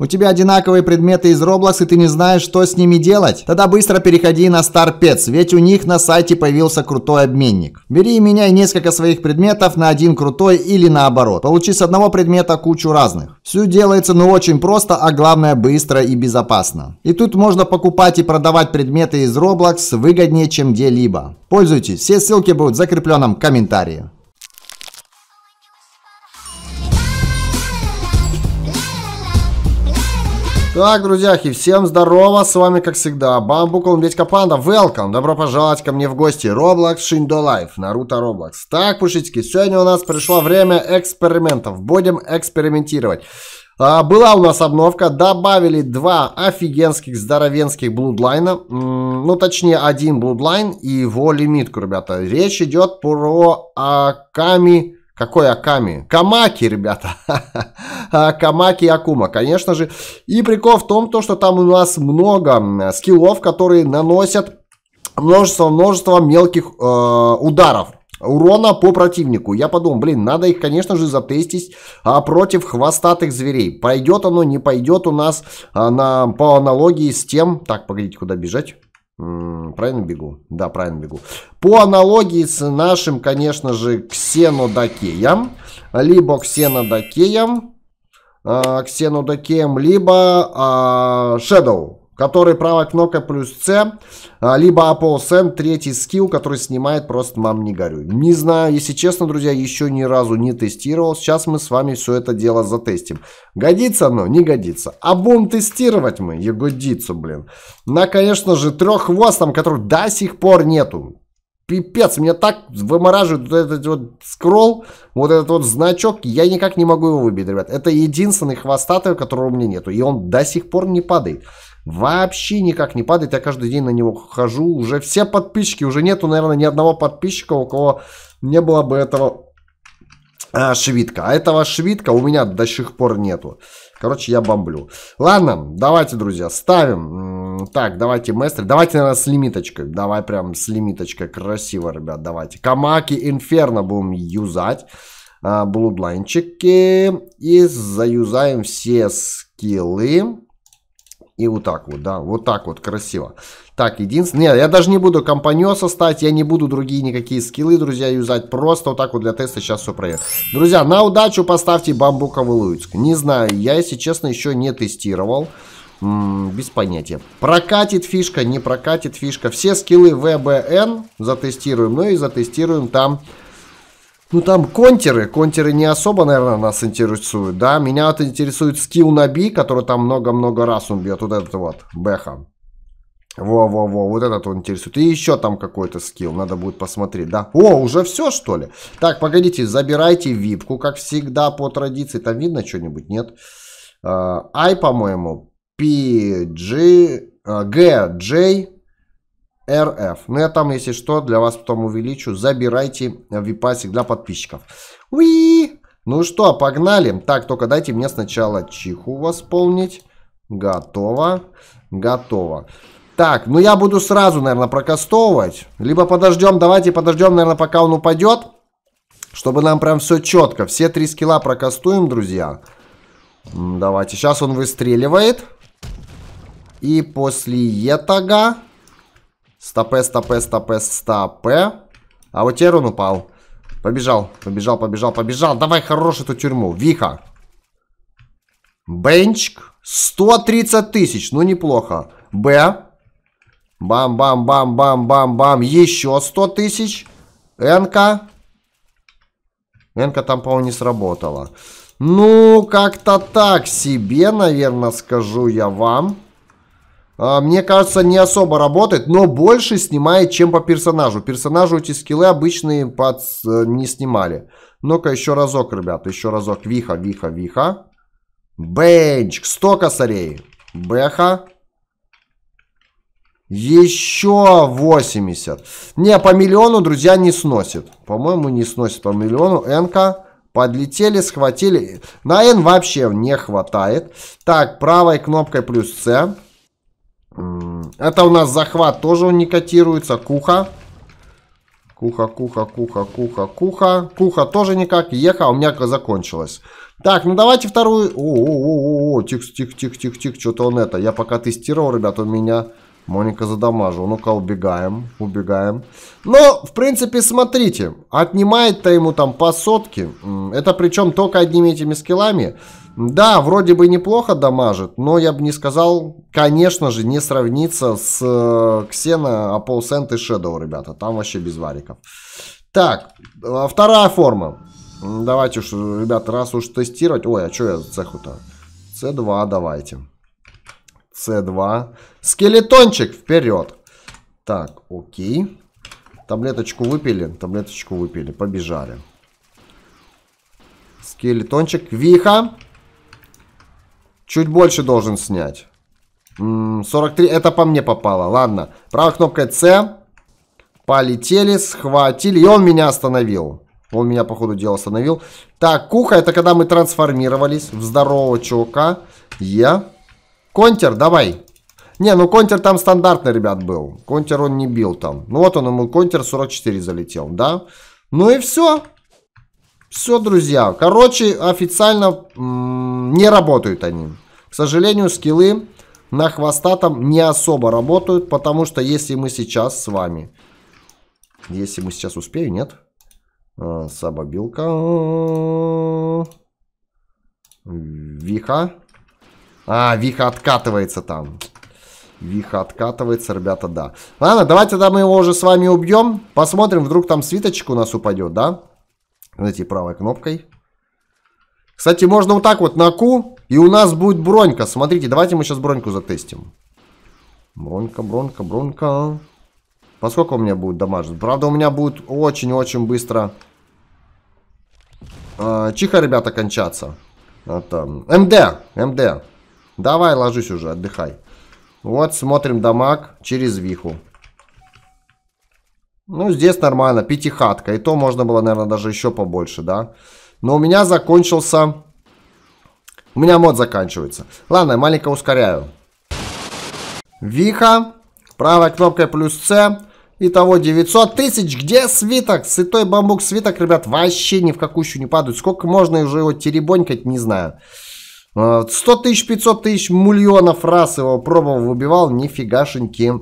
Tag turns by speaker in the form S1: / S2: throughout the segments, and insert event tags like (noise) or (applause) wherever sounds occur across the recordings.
S1: У тебя одинаковые предметы из Roblox, и ты не знаешь, что с ними делать? Тогда быстро переходи на StarPets, ведь у них на сайте появился крутой обменник. Бери и меняй несколько своих предметов на один крутой или наоборот. Получи с одного предмета кучу разных. Все делается ну очень просто, а главное быстро и безопасно. И тут можно покупать и продавать предметы из Roblox выгоднее, чем где-либо. Пользуйтесь, все ссылки будут в закрепленном комментарии. Так, и всем здорово, с вами, как всегда, Бамбукл, Медька Панда, welcome, добро пожаловать ко мне в гости, Roblox Шиндо Лайф, Наруто Роблокс. Так, пушечки, сегодня у нас пришло время экспериментов, будем экспериментировать. А, была у нас обновка, добавили два офигенских здоровенских блудлайна, ну, точнее, один блудлайн и его лимитку, ребята. Речь идет про Аками какой Аками? Камаки, ребята. (laughs) А, Камаки и Акума, конечно же. И прикол в том, то, что там у нас много скиллов, которые наносят множество-множество мелких э, ударов урона по противнику. Я подумал, блин, надо их, конечно же, затестить а, против хвостатых зверей. Пойдет оно, не пойдет у нас а, на, по аналогии с тем... Так, погодите, куда бежать? М -м Правильно бегу? Да, правильно бегу. По аналогии с нашим, конечно же, ксенодакеем. Либо ксенодакеем. Э, а, ксенодакеем, либо э, Shadow который правая кнопка плюс C а, либо Apple Send, третий скилл, который снимает просто «Мам, не горюй». Не знаю, если честно, друзья, еще ни разу не тестировал. Сейчас мы с вами все это дело затестим. Годится оно? Не годится. А будем тестировать мы и блин. На, конечно же, треххвостом, которых до сих пор нету. Пипец, меня так вымораживает вот этот вот скролл, вот этот вот значок, я никак не могу его выбить, ребят. Это единственный хвостатый, которого у меня нету, и он до сих пор не падает. Вообще никак не падает. Я каждый день на него хожу. Уже все подписчики. Уже нету, наверное, ни одного подписчика, у кого не было бы этого а, швидка. А этого швидка у меня до сих пор нету. Короче, я бомблю. Ладно, давайте, друзья, ставим. Так, давайте мастер. Давайте, наверное, с лимиточкой. Давай прям с лимиточкой. Красиво, ребят, давайте. Камаки Инферно будем юзать. Блудлайнчики. И заюзаем все скиллы. И вот так вот, да, вот так вот красиво. Так, единственное, нет, я даже не буду компаньоса стать, я не буду другие никакие скиллы, друзья, юзать. Просто вот так вот для теста сейчас все проверю. Друзья, на удачу поставьте бамбуковый луицк. Не знаю, я, если честно, еще не тестировал. М -м, без понятия. Прокатит фишка, не прокатит фишка. Все скиллы ВБН затестируем, ну и затестируем там... Ну там контеры, контеры не особо, наверное, нас интересуют, да. Меня вот интересует скилл на би, который там много-много раз он бьет, вот этот вот, Беха. Во-во-во, вот этот он интересует. И еще там какой-то скилл, надо будет посмотреть, да. О, уже все, что ли? Так, погодите, забирайте випку, как всегда, по традиции. Там видно что-нибудь, нет? Ай, по-моему, PG, э, G, J, RF. Ну, я там, если что, для вас потом увеличу. Забирайте випасик для подписчиков. Уи! Ну что, погнали. Так, только дайте мне сначала чиху восполнить. Готово. Готово. Так, ну я буду сразу, наверное, прокастовывать. Либо подождем, давайте подождем, наверное, пока он упадет. Чтобы нам прям все четко. Все три скилла прокастуем, друзья. Давайте, сейчас он выстреливает. И после этого... Стопе, стопе, стопе, стопе. А вот теперь он упал. Побежал, побежал, побежал, побежал. Давай хорош эту тюрьму. Виха. Бенчик. 130 тысяч. Ну, неплохо. Б. Бам-бам-бам-бам-бам-бам. Еще 100 тысяч. Энка. Энка там, по-моему, не сработала. Ну, как-то так себе, наверное, скажу я вам. А, мне кажется, не особо работает, но больше снимает, чем по персонажу. Персонажу эти скиллы обычные под... Э, не снимали. Ну-ка, еще разок, ребят, еще разок. Виха, виха, виха. Бенчик, 100 косарей. Бэха. Еще 80. Не, по миллиону, друзья, не сносит. По-моему, не сносит по миллиону. Энка. Подлетели, схватили. На N вообще не хватает. Так, правой кнопкой плюс С. Это у нас захват, тоже он не котируется. Куха. Куха, куха, куха, куха, куха. Куха тоже никак. Еха у меня закончилась. Так, ну давайте вторую. О-о-о-о, тихо, тихо, тихо, тихо, тихо. Что-то он это. Я пока тестировал, ребят, у меня... Моника задамажил. Ну-ка, убегаем, убегаем. Но, ну, в принципе, смотрите. Отнимает-то ему там по сотке. Это причем только одними этими скиллами. Да, вроде бы неплохо дамажит, но я бы не сказал, конечно же, не сравнится с э, Ксена, Аполсент и Шедоу, ребята. Там вообще без вариков. Так, а вторая форма. Давайте уж, ребята, раз уж тестировать... Ой, а что я цеху-то? С2 давайте. С2. Скелетончик, вперед. Так, окей. Таблеточку выпили, таблеточку выпили, побежали. Скелетончик, виха. Чуть больше должен снять. 43, это по мне попало, ладно. Правой кнопкой С. Полетели, схватили, и он меня остановил. Он меня, по ходу дела, остановил. Так, куха, это когда мы трансформировались в здорового чувака. Е. Контер, давай. Не, ну контер там стандартный, ребят, был. Контер он не бил там. Ну вот он, ему контер 44 залетел, да? Ну и все. Все, друзья. Короче, официально не работают они. К сожалению, скиллы на хвостатом не особо работают, потому что если мы сейчас с вами... Если мы сейчас успею, нет? А, Виха. А, Виха откатывается там. Виха откатывается, ребята, да. Ладно, давайте тогда мы его уже с вами убьем. Посмотрим, вдруг там свиточек у нас упадет, да? Знаете, правой кнопкой. Кстати, можно вот так вот на Q, и у нас будет бронька. Смотрите, давайте мы сейчас броньку затестим. Бронька, бронька, бронька. Поскольку у меня будет дамажить? Правда, у меня будет очень-очень быстро э, а, чиха, ребята, кончаться. Это, МД, МД. Давай, ложись уже, отдыхай. Вот, смотрим дамаг через виху. Ну, здесь нормально, пятихатка. И то можно было, наверное, даже еще побольше, да? Да. Но у меня закончился... У меня мод заканчивается. Ладно, маленько ускоряю. Виха. Правой кнопкой плюс С. Итого 900 тысяч. Где свиток? Сытой бамбук свиток, ребят, вообще ни в какую не падают. Сколько можно уже его теребонькать, не знаю. 100 а, тысяч, 500 тысяч, миллионов раз его пробовал, выбивал. Нифигашеньки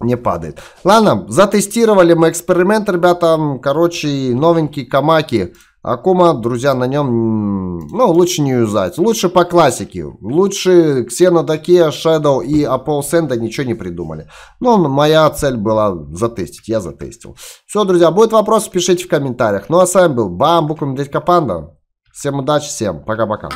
S1: не падает. Ладно, затестировали мы эксперимент, ребята. Короче, новенькие камаки Акума, друзья, на нем, ну, лучше не юзать. Лучше по классике. Лучше Ксена, Dakia, Shadow и Apollo Senda ничего не придумали. Но ну, моя цель была затестить. Я затестил. Все, друзья, будет вопрос, пишите в комментариях. Ну, а с вами был Бамбук, Медведька Панда. Всем удачи, всем пока-пока.